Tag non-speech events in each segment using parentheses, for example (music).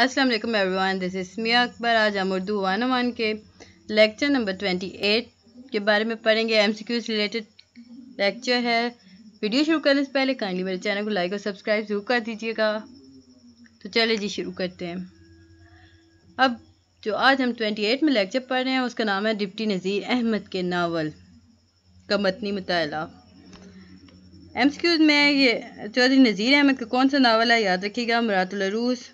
अस्सलाम वालेकुम everyone this is Mian Akbar आज हम उर्दू वन वन के लेक्चर नंबर ट्वेंटी एट के बारे में पढ़ेंगे M C Qs related lecture है वीडियो शुरू करने से पहले काइंडली मेरे चैनल को लाइक और सब्सक्राइब जरूर कर दीजिएगा तो चलिए जी शुरू करते हैं अब जो आज हम ट्वेंटी एट में लेक्चर पढ़ रहे हैं उसका नाम है डिप्टी नज़ीर अहमद के नावल का मतनी मुताला एम सी क्यूज में ये चौधरी नज़ीर अहमद का कौन सा नावल है याद रखिएगा मरातुलरूस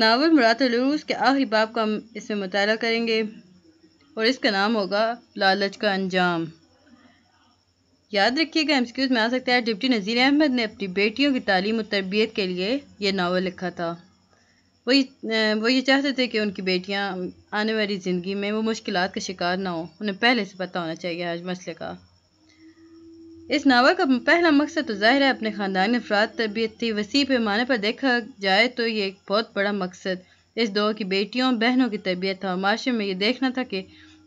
नावल मुरातलूस के आखिरी बाब का हम इसमें मुताल करेंगे और इसका नाम होगा लालच का अंजाम याद रखिएगा एम में आ सकता है डिप्टी नज़ीर अहमद ने अपनी बेटियों की तालीम और तरबियत के लिए यह नावल लिखा था वो वो ये चाहते थे कि उनकी बेटियां आने वाली ज़िंदगी में वो मुश्किल का शिकार ना हो उन्हें पहले से पता होना चाहिए आज मसले का इस नावल का पहला मकसद तो ज़ाहिर है अपने ख़ानदानी अफराद थी वसी पैमाने पर देखा जाए तो ये एक बहुत बड़ा मकसद इस दौर की बेटियों बहनों की तरबियत था माशरे में ये देखना था कि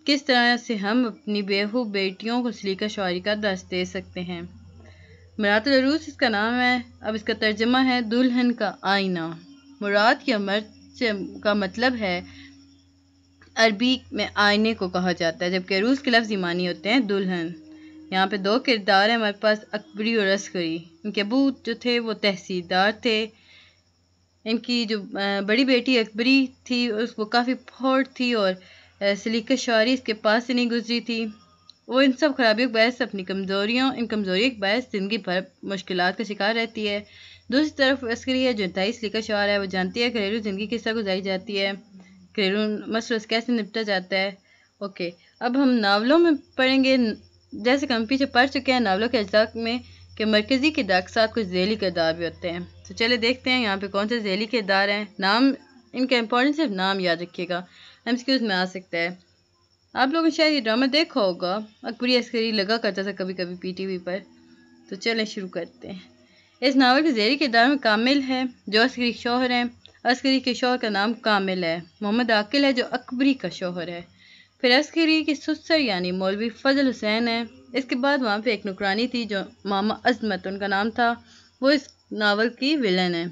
किस तरह से हम अपनी बेहू बेटियों को सलीका शुरी का दर्ज दे सकते हैं मरात रूस इसका नाम है अब इसका तर्जमा है दुल्हन का आईना मुराद या मर्द से का मतलब है अरबी में आईने को कहा जाता है जबकि रूस के लफ्ज़ ईमानी होते हैं दुल्हन यहाँ पे दो किरदार हैं हमारे पास अकबरी और अस्करी इनके अबू जो थे वो तहसीलदार थे इनकी जो बड़ी बेटी अकबरी थी उस वो काफ़ी फोर्ड थी और सलीका शारी इसके पास से नहीं गुजरी थी वो इन सब खराबियों के बायस अपनी कमज़ोरियों इन कमज़ोरियों के बायस ज़िंदगी भर मुश्किल का शिकार रहती है दूसरी तरफ अस्करी है जो इंतहाई सलीका शार है वो जानती है घरेलू ज़िंदगी किस तरह गुजारी जाती है घरेलू मसलों से कैसे निपटा जाता है ओके अब हम नावलों में पढ़ेंगे जैसे कि हम पीछे पढ़ चुके हैं नावलों के अजलाक में कि मरकज़ी किरदार के साथ कुछ जैली किरदार भी होते हैं तो चले देखते हैं यहाँ पे कौन से जैली किरदार हैं नाम इनका इम्पोर्टेंट सिर्फ नाम याद रखिएगा एम में आ सकता है आप लोगों ने शायद ये ड्रामा देखा होगा अकबरी अस्करी लगा करता था कभी कभी पी टी वी पर तो चलें शुरू करते हैं इस नावल के जहरी किरदार में कामिल है जो अस्करी शोहर हैं अस्करी के शोहर का नाम कामिल है मोहम्मद आकिल है जो अकबरी का शोहर है फिर खीरी की सुसर यानी मौलवी फजल हुसैन है इसके बाद वहाँ पे एक नुकरानी थी जो मामा अजमत उनका नाम था वो इस नावल की विलन है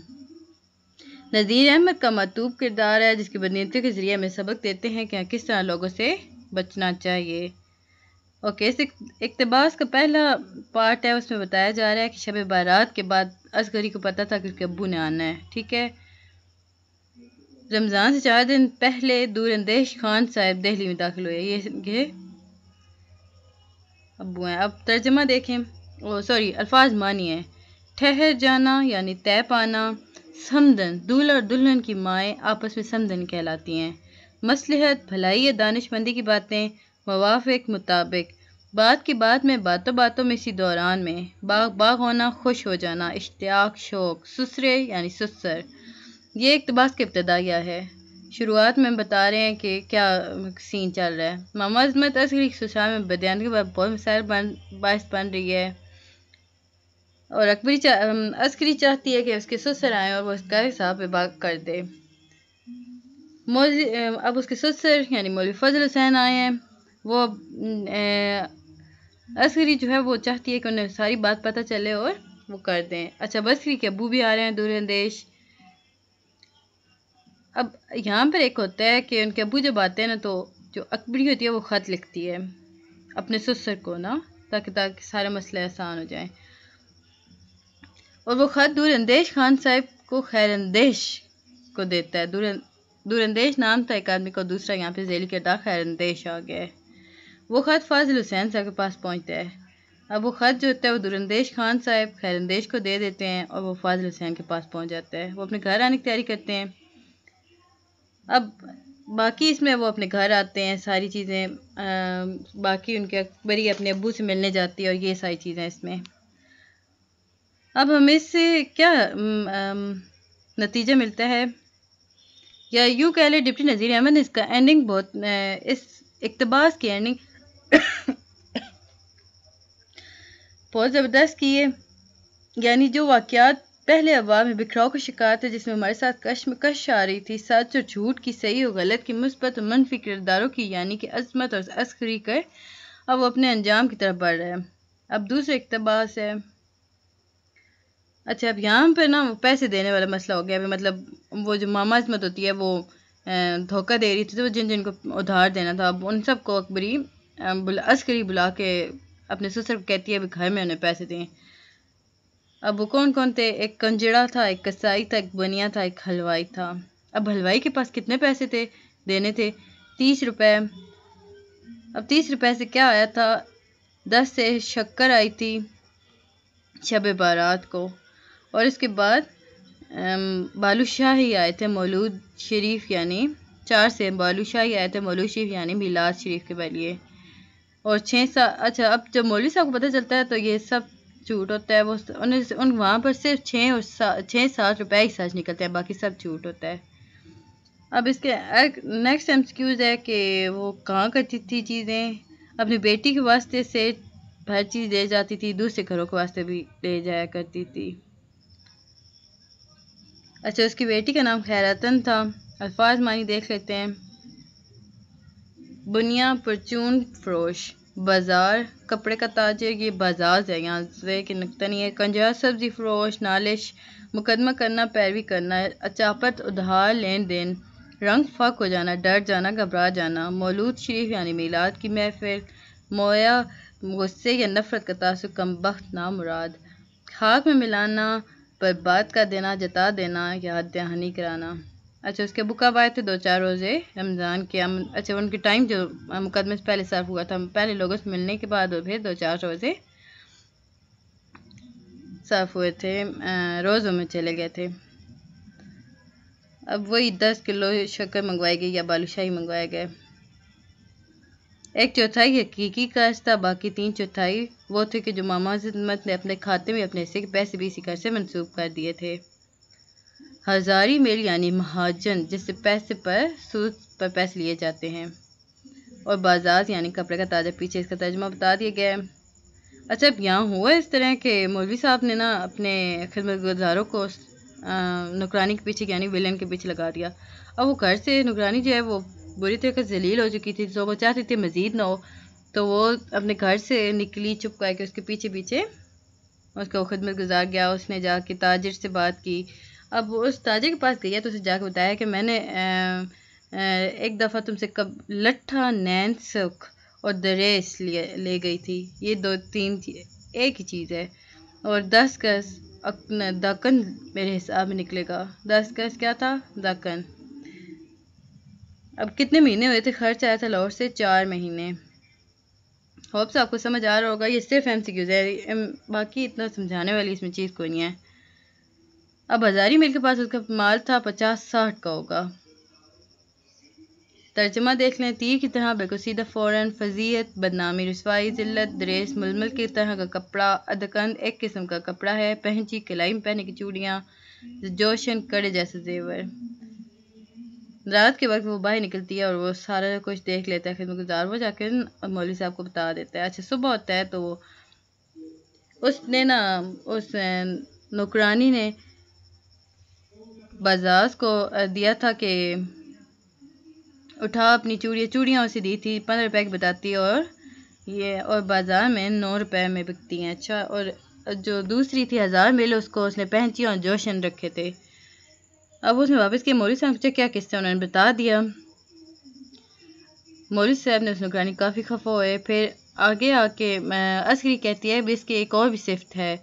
नज़ीर अहमद का मतूब किरदार है जिसकी बदनीतियों के ज़रिए हमें सबक देते हैं कि हाँ, किस तरह लोगों से बचना चाहिए ओके इस इकतबास का पहला पार्ट है उसमें बताया जा रहा है कि शब बारात के बाद असगरी को पता था कि उसके अबू ने आना है ठीक है रमज़ान से चार दिन पहले दूरंदेश खान साहब दिल्ली में दाखिल हुए ये ये अबू हैं अब तर्जमा देखें ओ सॉरी अल्फाज मानिए ठहर जाना यानी तय पाना समदन दूल्हा और दुल्हन की माएँ आपस में समदन कहलाती हैं मसलहत भलाई या दानशमंदी की बातें मवाफिक मुताबिक बात की बात में बातों बातों में इसी दौरान में बाग बाग होना खुश हो जाना इश्तियाक शौक सुसरे यानी सुसर ये इकतबास तो इब्तदा इब्तदाया है शुरुआत में बता रहे हैं कि क्या सीन चल रहा है मामा अजमत असली सुशा में बदयान के बाद बहुत मिसाइल बन बास बन रही है और अकबरी चा, अस्करी चाहती है कि उसके ससुर आए और वो उसका हिसाब विभाग कर दे अब उसके ससुर यानी मौल फजल हुसैन आए हैं वो ए, असगरी जो है वो चाहती है कि उन्हें सारी बात पता चले और वो कर दें अच्छा बसरी के अबू भी आ रहे हैं दूर देश अब यहाँ पर एक होता है कि उनके अबू जब आते हैं ना तो जो अकबरी होती है वो ख़त लिखती है अपने ससुर को ना ताकि ताकि सारे मसले आसान हो जाएं और वो ख़त दूरंदेश खान साहब को खैरंदेश को देता है दूर दूरंदेश नाम था एक आदमी का दूसरा यहाँ पे जेल करता खैरंदेश आ गया है वो ख़त फाजिल हुसैन साहब के पास पहुँचता है अब वो ख़त जो होता है वो दूरंदेश खान साहब खैरंदेश को दे देते हैं और वो फाजिल हुसैन के पास पहुँच जाता है वो अपने घर आने की तैयारी करते हैं अब बाकी इसमें वो अपने घर आते हैं सारी चीज़ें बाकी उनके अकबरी अपने अबू से मिलने जाती है और ये सारी चीज़ें इसमें अब हमें इससे क्या नतीजा मिलता है या यूँ कह लें डिप्टी नज़ीर अहमद ने इसका एंडिंग बहुत इस इकतबास की एंडिंग (coughs) बहुत ज़बरदस्त की है यानी जो वाक़ात पहले अवाम में बिखराव का शिकार थे जिसमें हमारे साथ कश्मकश आ रही थी सच और झूठ की सही और गलत की मुस्बत और मनफी किरदारों की यानी कि अजमत और अस्करी कर अब वो अपने अंजाम की तरफ बढ़ रहे हैं अब दूसरे इकतबास है अच्छा अब यहाँ पर ना वो पैसे देने वाला मसला हो गया अभी मतलब वो जो मामा अजमत होती है वो धोखा दे रही थी तो जिन जिनको उधार देना था अब उन सबको अकबरी बुला अस्करी बुला के अपने ससुर को कहती है अभी घर में उन्हें पैसे दें अब वो कौन कौन थे एक कंजड़ा था एक कसाई था एक बनिया था एक हलवाई था अब हलवाई के पास कितने पैसे थे देने थे तीस रुपये अब तीस रुपये से क्या आया था दस से शक्कर आई थी शब बारात को और इसके बाद बालू शाह ही आए थे मौलूद शरीफ यानी चार से बालू शाह ही आए थे मौलूद शरीफ यानी मिलाद शरीफ के बलिए और छः सा अच्छा अब जब मौलवी साहब को पता चलता है तो ये सब झूठ होता है वो उन वहाँ पर सिर्फ छः और सा, छः सात रुपए ही सच निकलते हैं बाकी सब झूठ होता है अब इसके नेक्स्ट एम है कि वो कहाँ करती थी चीज़ें अपनी बेटी के वास्ते से हर चीज़ ले जाती थी दूसरे घरों के वास्ते भी ले जाया करती थी अच्छा उसकी बेटी का नाम खैरतन था अल्फाज मानी देख लेते हैं बुनिया परचून फरोश बाज़ार कपड़े का ताजर ये बाजार है यहाँ से कि नहीं है कंजा सब्ज़ी फरोश नालिश मुकदमा करना पैरवी करना अचापत उधार लेन देन रंग फक हो जाना डर जाना घबरा जाना मौलूद शरीफ यानी मीलाद की महफिल मोया गुस्से या नफ़रत का तासु कम बख्त ना मुराद खाक में मिलाना बर्बाद कर देना जता देना या दहानी कराना अच्छा उसके बुक आए थे दो चार रोज़े रमज़ान के हम अच्छा उनके टाइम जो मुकदमे से पहले सर्व हुआ था हम पहले लोगों से मिलने के बाद वो भी दो चार रोज़े साफ हुए थे रोज़ों में चले गए थे अब वही दस किलो शक्कर मंगवाई गई या बालूशाही मंगवाया गया एक चौथाई हकीकी का था बाकी तीन चौथाई वो थे कि जो मामा जिदमत ने अपने खाते में अपने हिस्से के पैसे इसी इकट्ठे से मनसूब कर दिए थे हज़ारी मेल यानी महाजन जिससे पैसे पर सूद पर पैसे लिए जाते हैं और बाजार यानी कपड़े का ताजा पीछे इसका तर्जमा बता दिया गया है अच्छा अब यहाँ हुआ इस तरह के मौलवी साहब ने ना अपने खिदमत गुजारों को नौकरानी के पीछे यानी विलन के पीछे लगा दिया अब वो घर से नौकरानी जो है वो बुरी तरह का जलील हो चुकी थी जो तो वो चाहती थी मज़ीद ना हो तो वो अपने घर से निकली चुप करके उसके पीछे पीछे उसका खदमत गुजार गया उसने जाके ताजिर से बात की अब वो उस ताजे के पास गई है तो उसे जाके बताया कि मैंने एक दफ़ा तुमसे कब लट्ठा नैन सुख और दरेस ले, ले गई थी ये दो तीन एक ही चीज़ है और दस गज अपना दकन मेरे हिसाब में निकलेगा दस गज क्या था दकन अब कितने महीने हुए थे खर्च आया था लाहौर से चार महीने होप्स आपको समझ आ रहा होगा ये सिर्फ एम सी क्यूज़ है बाकी इतना समझाने वाली इसमें चीज़ कोई नहीं है अब हज़ारी मिल के पास उसका माल था पचास साठ का होगा तर्जमा देख लें तीर की तरह बेकसीदा फ़ौरन फजीयत बदनामी रसवाई ज़िल्लत द्रेस मुलमल की तरह का कपड़ा अदकंद एक किस्म का कपड़ा है पहनची कलाई में पहने की चूड़ियाँ जोशन कड़े जैसे जेवर रात के वक्त वो बाहर निकलती है और वो सारा कुछ देख लेता है खिदमत गुजार वो जाकर मौलवी साहब को बता देता है अच्छा सुबह होता है तो वो उसने ना उस नौकरानी ने बजाज को दिया था कि उठा अपनी चूड़ियाँ चूड़ियाँ उसे दी थी पंद्रह रुपए की बताती और ये और बाज़ार में नौ रुपए में बिकती हैं अच्छा और जो दूसरी थी हज़ार मिल उसको उसने पहची और जोशन रखे थे अब उसने वापस किया मौली साहब से क्या किस्से उन्होंने बता दिया मौली साहब ने उसने निगरानी काफ़ी खफा हुए फिर आगे आके असगरी कहती है भी एक और भी सिफ्त है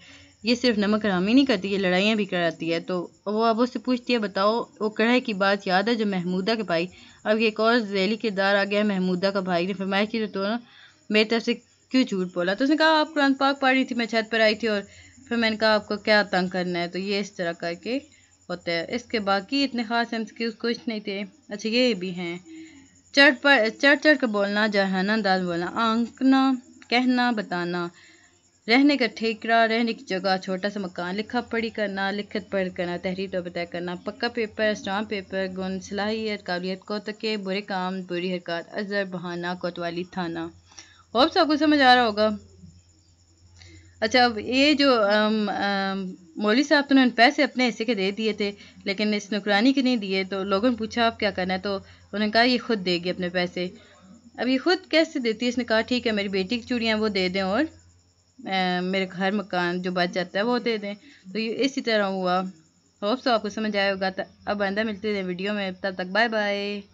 ये सिर्फ नमक ही नहीं करती ये लड़ाइयाँ भी कराती है तो वो अब उससे पूछती है बताओ वो कढ़ाई की बात याद है जो महमूदा के भाई अब ये एक और जैली किरदार आ गया है महमूदा का भाई ने फरमाइश की तो दोनों मेरी तरफ से क्यों झूठ बोला तो उसने कहा आप कुरान पाक पढ़ रही थी मैं छत पर आई थी और फिर मैंने कहा आपको क्या तंग करना है तो ये इस तरह करके होता है इसके बाकी इतने खास एम कुछ नहीं थे अच्छा ये भी हैं चढ़ पर चढ़ चढ़ कर बोलना जहाना दाल बोलना आंकना कहना बताना रहने का ठेकरा रहने की जगह छोटा सा मकान लिखा पढ़ी करना लिखित पढ़ करना तहरीर तो बतय करना पक्का पेपर स्टाम्प पेपर गुण सलाहियत काबिलियत कोतके बुरे काम बुरी हरकत अजर बहाना कोतवाली थाना होप सबको समझ आ रहा होगा अच्छा अब ये जो मौली साहब तो उन्होंने पैसे अपने हिस्से के दे दिए थे लेकिन इस नुकरानी के नहीं दिए तो लोगों ने पूछा आप क्या करना है तो उन्होंने कहा ये खुद देगी अपने पैसे अब ये खुद कैसे देती है इसने कहा ठीक है मेरी बेटी की चूड़ियाँ वो दे दें और मेरे घर मकान जो बच जाता है वो दे दें तो ये इसी तरह हुआ होप्स सो तो आपको समझ आया होगा अब आंदा मिलते हैं वीडियो में तब तक बाय बाय